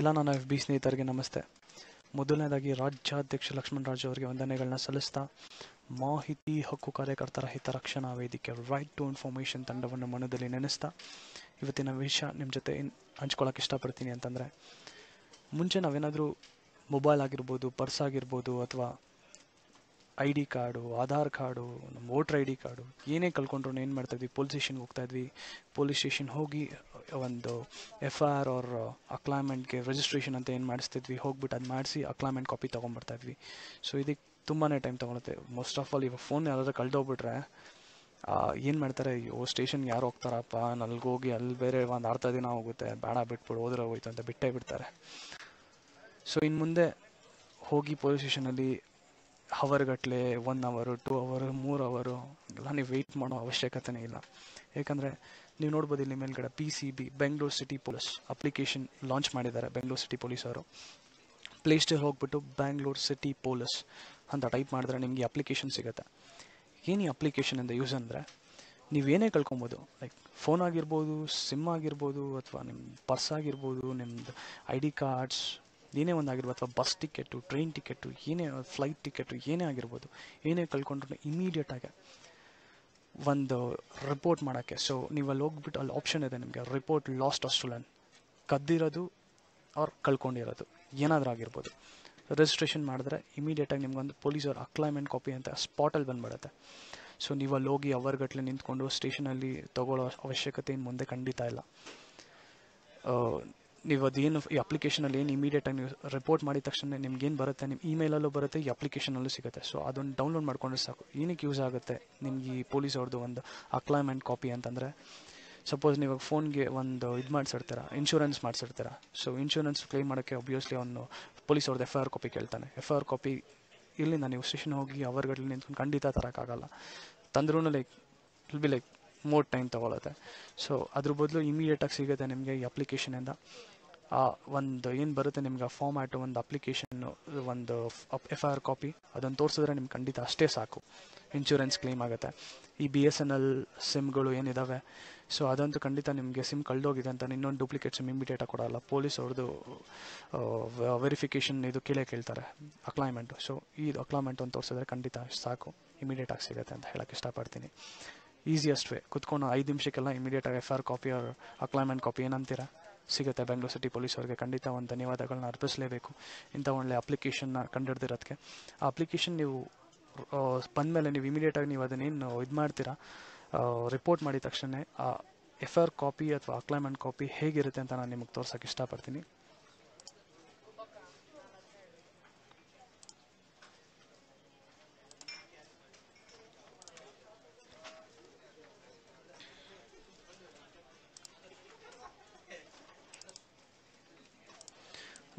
ಎಲ್ಲ ನನ್ನ F B ಸ್ನೇಹಿತರಿಗೆ ನಮಸ್ತೆ ಮೊದಲನೇದಾಗಿ ರಾಜ್ಯಾಧ್ಯಕ್ಷ ಲಕ್ಷ್ಮಣ್ ರಾಜು ಅವರಿಗೆ ವಂದನೆಗಳನ್ನ ಸಲ್ಲಿಸ್ತಾ ಮಾಹಿತಿ ಹಕ್ಕು ಕಾರ್ಯಕರ್ತರ ಹಿತರಕ್ಷಣಾ ವೇದಿಕೆ ರೈಟ್ ಟು ಇನ್ಫಾರ್ಮೇಶನ್ ತಂಡವನ್ನು ಮನದಲ್ಲಿ ನೆನೆಸ್ತಾ ಇವತ್ತಿನ ವಿಷಯ ನಿಮ್ಮ ಜೊತೆ ಹಂಚ್ಕೊಳಕ್ಕೆ ಇಷ್ಟಪಡ್ತೀನಿ ಅಂತಂದರೆ ಮುಂಚೆ ನಾವೇನಾದರೂ ಮೊಬೈಲ್ ಆಗಿರ್ಬೋದು ಪರ್ಸ್ ಆಗಿರ್ಬೋದು ಅಥವಾ I D card Aadhaar card ನಮ್ಮ ವೋಟರ್ ಐ ಡಿ ಕಾರ್ಡು ಏನೇ ಕಳ್ಕೊಂಡ್ರು ಏನು ಮಾಡ್ತಾಯಿದ್ವಿ ಪೊಲೀಸ್ ಸ್ಟೇಷನ್ಗೆ ಹೋಗ್ತಾಯಿದ್ವಿ ಪೊಲೀಸ್ ಸ್ಟೇಷನ್ ಹೋಗಿ ಒಂದು ಎಫ್ ಆರ್ ಅವ್ರ ಅಕ್ಲೈಮೆಂಟ್ಗೆ ರಿಜಿಸ್ಟ್ರೇಷನ್ ಅಂತ ಏನು ಮಾಡಿಸ್ತಿದ್ವಿ ಹೋಗ್ಬಿಟ್ಟು ಅದು ಮಾಡಿಸಿ ಅಕ್ಲೈಮೆಂಟ್ ಕಾಪಿ ಇದ್ವಿ ಸೊ ಇದಕ್ಕೆ ತುಂಬಾ ಟೈಮ್ ತೊಗೊಳುತ್ತೆ ಮೋಸ್ಟ್ ಆಫ್ ಆಲ್ ಇವಾಗ ಫೋನ್ ಯಾರಾದರೂ ಕಳೆದೋಗ್ಬಿಟ್ರೆ ಏನು ಮಾಡ್ತಾರೆ ಅಯ್ಯೋ ಸ್ಟೇಷನ್ಗೆ ಯಾರು ಹೋಗ್ತಾರಪ್ಪ ಹೋಗಿ ಅಲ್ಲಿ ಬೇರೆ ಒಂದು ಅರ್ಧ ದಿನ ಹೋಗುತ್ತೆ ಬೇಡ ಬಿಟ್ಬಿಡು ಹೋದ್ರೆ ಹೋಯ್ತು ಅಂತ ಬಿಟ್ಟೇ ಬಿಡ್ತಾರೆ ಸೊ ಇನ್ನು ಮುಂದೆ ಹೋಗಿ ಪೊಲೀಸ್ ಸ್ಟೇಷನಲ್ಲಿ ಹವರ್ಗಟ್ಟಲೆ ಒನ್ ಅವರು ಟೂ ಅವರು ಮೂರು ಅವರು ಎಲ್ಲ ನೀವು ವೆಯ್ಟ್ ಮಾಡೋ ಅವಶ್ಯಕತೆನೇ ಇಲ್ಲ ಯಾಕಂದರೆ ನೀವು ನೋಡ್ಬೋದು ಇಲ್ಲಿ ಮೇಲ್ಗಡೆ P C B Bengaluru city police application launch ಮಾಡಿದ್ದಾರೆ ಬೆಂಗಳೂರು ಸಿಟಿ ಪೊಲೀಸವರು ಪ್ಲೇ ಸ್ಟೋರ್ ಹೋಗ್ಬಿಟ್ಟು ಬ್ಯಾಂಗ್ಳೂರು ಸಿಟಿ ಪೊಲೀಸ್ ಅಂತ ಟೈಪ್ ಮಾಡಿದ್ರೆ ನಿಮಗೆ ಅಪ್ಲಿಕೇಶನ್ ಸಿಗುತ್ತೆ ಏನು ಈ ಇಂದ ಯೂಸ್ ಅಂದರೆ ನೀವೇನೇ ಕಳ್ಕೊಬೋದು ಲೈಕ್ ಫೋನ್ ಆಗಿರ್ಬೋದು ಸಿಮ್ ಆಗಿರ್ಬೋದು ಅಥವಾ ನಿಮ್ಮ ಪರ್ಸ್ ಆಗಿರ್ಬೋದು ನಿಮ್ಮದು ಐ ಡಿ ಕಾರ್ಡ್ಸ್ ಏನೇ ಒಂದು ಆಗಿರ್ಬೋದು ಅಥವಾ ಬಸ್ ಟಿಕೆಟು ಟ್ರೈನ್ ಟಿಕೆಟು ಏನೇ ಫ್ಲೈಟ್ ಟಿಕೆಟು ಏನೇ ಆಗಿರ್ಬೋದು ಏನೇ ಕಳ್ಕೊಂಡ್ರೂ ಇಮಿಡಿಯೇಟಾಗಿ ಒಂದು ರಿಪೋರ್ಟ್ ಮಾಡೋಕ್ಕೆ ಸೊ ನೀವು ಅಲ್ಲಿ ಹೋಗ್ಬಿಟ್ಟು ಅಲ್ಲಿ ಆಪ್ಷನ್ ಇದೆ ನಿಮಗೆ ರಿಪೋರ್ಟ್ ಲಾಸ್ಟ್ ಅಸ್ಟುಲನ್ ಕದ್ದಿರೋದು ಅವ್ರು ಕಳ್ಕೊಂಡಿರೋದು ಏನಾದರೂ ಆಗಿರ್ಬೋದು ರಿಜಿಸ್ಟ್ರೇಷನ್ ಮಾಡಿದ್ರೆ ಇಮಿಡಿಯೇಟಾಗಿ ನಿಮ್ಗೊಂದು ಅವ್ರ ಅಕ್ಲೈಮೆಂಟ್ ಕಾಪಿ ಅಂತ ಸ್ಪಾಟಲ್ಲಿ ಬಂದುಬಿಡುತ್ತೆ ಸೊ ನೀವು ಅಲ್ಲಿ ಹೋಗಿ ಅವರ್ಗಟ್ಲೆ ನಿಂತ್ಕೊಂಡು ಸ್ಟೇಷನಲ್ಲಿ ತೊಗೊಳ್ಳೋ ಅವಶ್ಯಕತೆ ಇನ್ನು ಮುಂದೆ ಖಂಡಿತ ಇಲ್ಲ uh, ನೀವು ಅದೇನು ಈ ಅಪ್ಲಿಕೇಶನಲ್ಲಿ ಏನು ಇಮಿಡಿಯೇಟಾಗಿ ನೀವು ರಿಪೋರ್ಟ್ ಮಾಡಿದ ತಕ್ಷಣ ನಿಮ್ಗೇನು ಬರುತ್ತೆ ನಿಮ್ಮ ಇಮೇಲಲ್ಲೂ ಬರುತ್ತೆ ಈ ಅಪ್ಲಿಕೇಶನಲ್ಲೂ ಸಿಗುತ್ತೆ ಸೊ ಅದನ್ನು ಡೌನ್ಲೋಡ್ ಮಾಡಿಕೊಂಡ್ರೆ ಸಾಕು ಏನಕ್ಕೆ ಯೂಸ್ ಆಗುತ್ತೆ ನಿಮ್ಗೆ ಈ ಪೊಲೀಸ್ ಅವ್ರದ್ದು ಒಂದು ಅಕ್ಲೈಮೆಂಟ್ ಕಾಪಿ ಅಂತಂದರೆ ಸಪೋಸ್ ನೀವು ಫೋನ್ಗೆ ಒಂದು ಇದು ಮಾಡಿಸಿರ್ತೀರ ಇನ್ಶೂರೆನ್ಸ್ ಮಾಡಿಸಿರ್ತೀರ ಸೊ ಇನ್ಶೂರೆನ್ಸ್ ಕ್ಲೇಮ್ ಮಾಡೋಕ್ಕೆ ಒಬ್ವಿಯಸ್ಲಿ ಅವನು ಪೊಲೀಸ್ ಅವ್ರದ್ದು ಎಫ್ ಐ ಆರ್ ಕಾಪಿ ಕೇಳ್ತಾನೆ ಎಫ್ ಐ ಆರ್ ಕಾಪಿ ನಾನು ನೀವು ಸ್ಟೇಷನ್ ಹೋಗಿ ಅವರ್ಗಳಲ್ಲಿ ನಿಂತ್ಕೊಂಡು ಖಂಡಿತ ತರೋಕ್ಕಾಗಲ್ಲ ತಂದ್ರೂ like it'll be like more time ತೊಗೊಳುತ್ತೆ ಸೊ ಅದ್ರ ಬದಲು ಇಮಿಡಿಯೇಟಾಗಿ ಸಿಗುತ್ತೆ ನಿಮಗೆ ಈ ಅಪ್ಲಿಕೇಶನಿಂದ ಒಂದು ಏನು ಬರುತ್ತೆ ನಿಮ್ಗೆ ಆ ಫಾರ್ಮ್ಯಾಟು ಒಂದು ಅಪ್ಲಿಕೇಶನ್ ಒಂದು ಎಫ್ ಐ ಆರ್ ಕಾಪಿ ಅದನ್ನು ತೋರಿಸಿದ್ರೆ ನಿಮ್ಗೆ ಖಂಡಿತ ಅಷ್ಟೇ ಸಾಕು ಇನ್ಶೂರೆನ್ಸ್ ಕ್ಲೇಮ್ ಆಗುತ್ತೆ ಈ ಬಿ ಎಸ್ ಎನ್ ಎಲ್ ಸಿಮ್ಗಳು ಏನಿದ್ದಾವೆ ಸೊ ಅದಂತೂ ಖಂಡಿತ ನಿಮಗೆ ಸಿಮ್ ಕಳ್ದೋಗಿದೆ ಅಂತ ಇನ್ನೊಂದು ಡೂಪ್ಲಿಕೇಟ್ ಸಿಮ್ ಇಮಿಡಿಯೇಟಾಗಿ ಕೊಡಲ್ಲ ಪೊಲೀಸ್ ಅವ್ರದ್ದು ವೆರಿಫಿಕೇಷನ್ ಇದು ಕೇಳೇ ಕೇಳ್ತಾರೆ ಅಕ್ಲೈಮೆಂಟು ಸೊ ಈ ಅಕ್ಲೈಮೆಂಟ್ ಒಂದು ತೋರಿಸಿದ್ರೆ ಖಂಡಿತ ಸಾಕು ಇಮಿಡಿಯೇಟಾಗಿ ಸಿಗುತ್ತೆ ಅಂತ ಹೇಳೋಕ್ಕೆ ಇಷ್ಟಪಡ್ತೀನಿ ಈಸಿಯೆಸ್ಟ್ ವೇ ಕುತ್ಕೊಂಡು ಐದು ನಿಮಿಷಕ್ಕೆಲ್ಲ ಇಮಿಡಿಯೇಟ್ ಆಗಿ ಎಫ್ ಆರ್ ಕಾಪಿ ಅವ್ರ ಅಕ್ಲೈಮೆಂಟ್ ಕಾಪಿ ಏನಂತೀರಾ ಸಿಗುತ್ತೆ ಬೆಂಗಳೂರು ಸಿಟಿ ಪೊಲೀಸ್ ಅವರಿಗೆ ಖಂಡಿತ ಒಂದು ಧನ್ಯವಾದಗಳನ್ನ ಅರ್ಪಿಸಲೇಬೇಕು ಇಂಥ ಒಳ್ಳೆ ಅಪ್ಲಿಕೇಶನ್ನ ಹಿಡ್ದಿರೋದಕ್ಕೆ ಆ ಅಪ್ಲಿಕೇಶನ್ ನೀವು ಬಂದಮೇಲೆ ನೀವು ಇಮಿಡಿಯೇಟಾಗಿ ನೀವು ಅದನ್ನೇನು ಇದು ಮಾಡ್ತೀರಾ ರಿಪೋರ್ಟ್ ಮಾಡಿದ ತಕ್ಷಣ ಆ ಎಫ್ ಆರ್ ಕಾಪಿ ಅಥವಾ ಅಕ್ಲೈಮೆಂಟ್ ಕಾಪಿ ಹೇಗಿರುತ್ತೆ ಅಂತ ನಾನು ನಿಮಗೆ ತೋರ್ಸೋಕೆ ಇಷ್ಟಪಡ್ತೀನಿ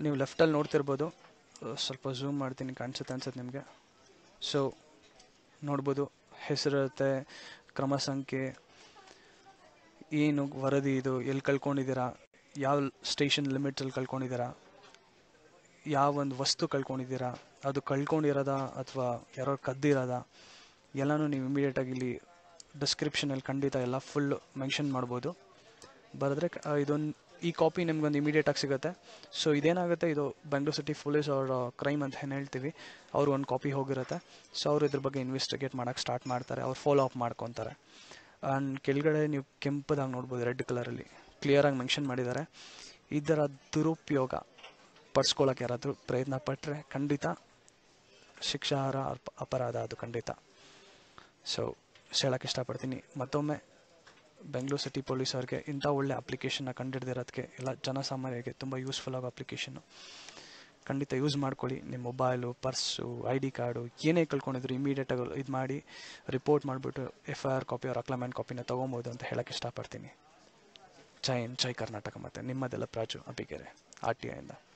ನೀವು ಲೆಫ್ಟಲ್ಲಿ ನೋಡ್ತಿರ್ಬೋದು ಸ್ವಲ್ಪ ಝೂಮ್ ಮಾಡ್ತೀನಿ ಕಾಣಿಸುತ್ತೆ ಅನ್ಸುತ್ತೆ ನಿಮಗೆ ಸೊ ನೋಡ್ಬೋದು ಹೆಸರಿರುತ್ತೆ ಕ್ರಮ ಸಂಖ್ಯೆ ಏನು ವರದಿ ಇದು ಎಲ್ಲಿ ಕಳ್ಕೊಂಡಿದ್ದೀರಾ ಯಾವ ಸ್ಟೇಷನ್ ಲಿಮಿಟಲ್ಲಿ ಕಳ್ಕೊಂಡಿದ್ದೀರಾ ಯಾವ ಒಂದು ವಸ್ತು ಕಳ್ಕೊಂಡಿದ್ದೀರಾ ಅದು ಕಳ್ಕೊಂಡಿರೋದಾ ಅಥವಾ ಯಾರೋ ಕದ್ದಿರೋದ ಎಲ್ಲನೂ ನೀವು ಇಮಿಡಿಯೇಟಾಗಿ ಇಲ್ಲಿ ಡಿಸ್ಕ್ರಿಪ್ಷನಲ್ಲಿ ಖಂಡಿತ ಎಲ್ಲ ಫುಲ್ ಮೆನ್ಷನ್ ಮಾಡ್ಬೋದು ಬರೆದ್ರೆ ಇದೊಂದು ಈ ಕಾಪಿ ನಿಮ್ಗೊಂದು ಇಮಿಡಿಯೇಟ್ ಆಗಿ ಸಿಗುತ್ತೆ ಸೊ ಇದೇನಾಗುತ್ತೆ ಇದು ಬೆಂಗಳೂರು ಸಿಟಿ ಪೊಲೀಸ್ ಅವ್ರ ಕ್ರೈಮ್ uh, ಅಂತ ಏನು ಹೇಳ್ತೀವಿ ಅವ್ರು ಒಂದು ಕಾಪಿ ಹೋಗಿರುತ್ತೆ ಸೊ ಅವರು ಇದ್ರ ಬಗ್ಗೆ ಇನ್ವೆಸ್ಟಿಗೇಟ್ ಮಾಡೋಕೆ ಸ್ಟಾರ್ಟ್ ಮಾಡ್ತಾರೆ ಅವ್ರು ಫಾಲೋ ಅಪ್ ಮಾಡ್ಕೊತಾರೆ ಆ್ಯಂಡ್ ಕೆಳಗಡೆ ನೀವು ಕೆಂಪದಾಗಿ ನೋಡ್ಬೋದು ರೆಡ್ ಕಲರಲ್ಲಿ ಕ್ಲಿಯರಾಗಿ ಮೆನ್ಷನ್ ಮಾಡಿದ್ದಾರೆ ಇದರ ದುರುಪಯೋಗ ಪಡಿಸ್ಕೊಳ್ಳೋಕೆ ಯಾರಾದರೂ ಪ್ರಯತ್ನ ಪಟ್ಟರೆ ಖಂಡಿತ ಶಿಕ್ಷಾರ ಅಪರಾಧ ಅದು ಖಂಡಿತ ಸೊ ಹೇಳೋಕ್ಕೆ ಇಷ್ಟಪಡ್ತೀನಿ ಮತ್ತೊಮ್ಮೆ ಬೆಂಗಳೂರು ಸಿಟಿ ಪೊಲೀಸ್ ಅವ್ರಿಗೆ ಇಂಥ ಒಳ್ಳೆ ಅಪ್ಲಿಕೇಶನ್ನ ಅದಕ್ಕೆ ಎಲ್ಲ ಜನಸಾಮಾನ್ಯರಿಗೆ ತುಂಬ ಯೂಸ್ಫುಲ್ ಆಗೋ ಅಪ್ಲಿಕೇಶನ್ನು ಖಂಡಿತ ಯೂಸ್ ಮಾಡ್ಕೊಳ್ಳಿ ನಿಮ್ಮ mobile purse I D card ಏನೇ ಕಳ್ಕೊಂಡಿದ್ರು ಇಮಿಡಿಯೇಟಾಗಿ ಇದು ಮಾಡಿ ರಿಪೋರ್ಟ್ ಮಾಡಿಬಿಟ್ಟು ಎಫ್ ಐ ಆರ್ ಕಾಪಿ ಅವ್ರ ಅಕ್ಲಮೆಂಟ್ ಕಾಪಿನ ತೊಗೊಬೋದು ಅಂತ ಹೇಳಕ್ಕೆ ಇಷ್ಟಪಡ್ತೀನಿ ಜೈ ಚೈ ಜೈ ಕರ್ನಾಟಕ ಮತ್ತು ನಿಮ್ಮದೆಲ್ಲ ಪ್ರಾಜು ಅಬ್ಬಿಗೆರೆ ಆರ್ ಟಿ ಐಯಿಂದ